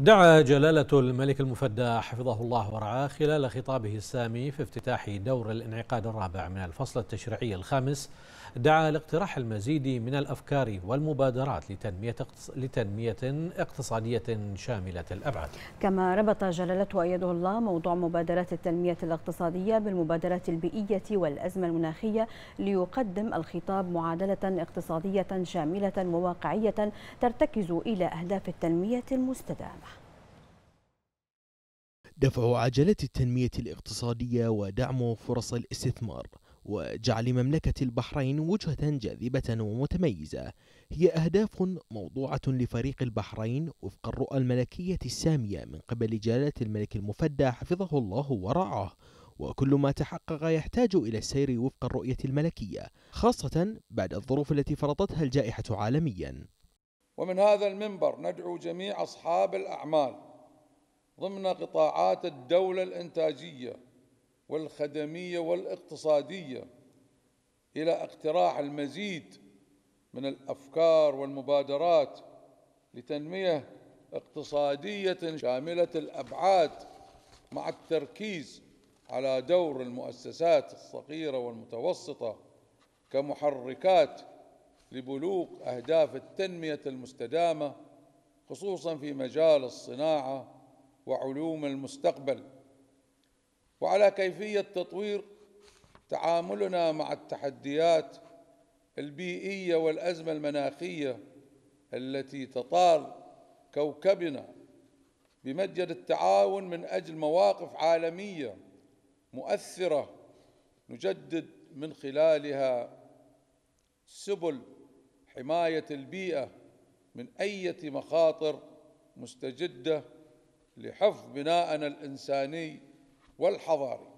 دعا جلالة الملك المفدى حفظه الله ورعاه خلال خطابه السامي في افتتاح دور الانعقاد الرابع من الفصل التشريعي الخامس دعا لاقتراح المزيد من الأفكار والمبادرات لتنمية, لتنمية اقتصادية شاملة الأبعاد كما ربط جلالته أيده الله موضوع مبادرات التنمية الاقتصادية بالمبادرات البيئية والأزمة المناخية ليقدم الخطاب معادلة اقتصادية شاملة وواقعية ترتكز إلى أهداف التنمية المستدامة دفع عجلة التنمية الاقتصادية ودعم فرص الاستثمار وجعل مملكة البحرين وجهة جاذبة ومتميزة هي أهداف موضوعة لفريق البحرين وفق الرؤى الملكية السامية من قبل جلالة الملك المفدى حفظه الله ورعاه وكل ما تحقق يحتاج إلى السير وفق الرؤية الملكية خاصة بعد الظروف التي فرضتها الجائحة عالميا ومن هذا المنبر ندعو جميع أصحاب الأعمال ضمن قطاعات الدولة الإنتاجية والخدمية والاقتصادية إلى اقتراح المزيد من الأفكار والمبادرات لتنمية اقتصادية شاملة الأبعاد مع التركيز على دور المؤسسات الصغيرة والمتوسطة كمحركات لبلوغ أهداف التنمية المستدامة خصوصا في مجال الصناعة وعلوم المستقبل وعلى كيفيه تطوير تعاملنا مع التحديات البيئيه والازمه المناخيه التي تطال كوكبنا بمجد التعاون من اجل مواقف عالميه مؤثره نجدد من خلالها سبل حمايه البيئه من اية مخاطر مستجده لحفظ بناءنا الإنساني والحضاري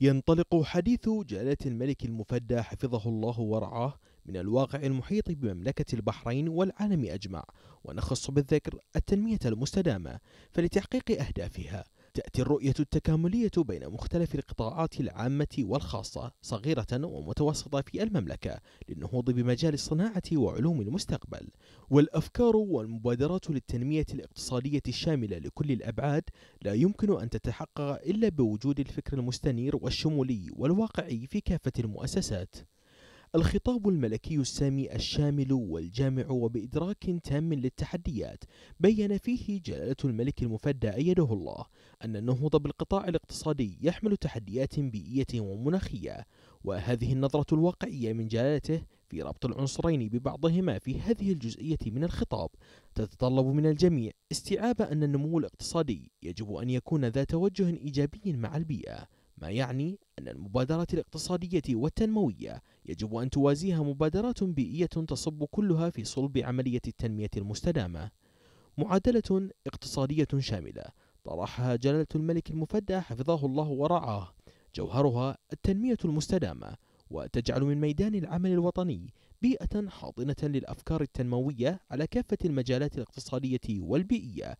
ينطلق حديث جلالة الملك المفدى حفظه الله ورعاه من الواقع المحيط بمملكة البحرين والعالم أجمع ونخص بالذكر التنمية المستدامة فلتحقيق أهدافها تأتي الرؤية التكاملية بين مختلف القطاعات العامة والخاصة صغيرة ومتوسطة في المملكة للنهوض بمجال الصناعة وعلوم المستقبل والأفكار والمبادرات للتنمية الاقتصادية الشاملة لكل الأبعاد لا يمكن أن تتحقق إلا بوجود الفكر المستنير والشمولي والواقعي في كافة المؤسسات. الخطاب الملكي السامي الشامل والجامع وبإدراك تام للتحديات بين فيه جلالة الملك المفدى أيده الله أن النهوض بالقطاع الاقتصادي يحمل تحديات بيئية ومناخية وهذه النظرة الواقعية من جلالته في ربط العنصرين ببعضهما في هذه الجزئية من الخطاب تتطلب من الجميع استيعاب أن النمو الاقتصادي يجب أن يكون ذا توجه إيجابي مع البيئة ما يعني أن المبادرات الاقتصادية والتنموية يجب أن توازيها مبادرات بيئية تصب كلها في صلب عملية التنمية المستدامة معادلة اقتصادية شاملة طرحها جلالة الملك المفدى حفظه الله ورعاه جوهرها التنمية المستدامة وتجعل من ميدان العمل الوطني بيئة حاضنة للأفكار التنموية على كافة المجالات الاقتصادية والبيئية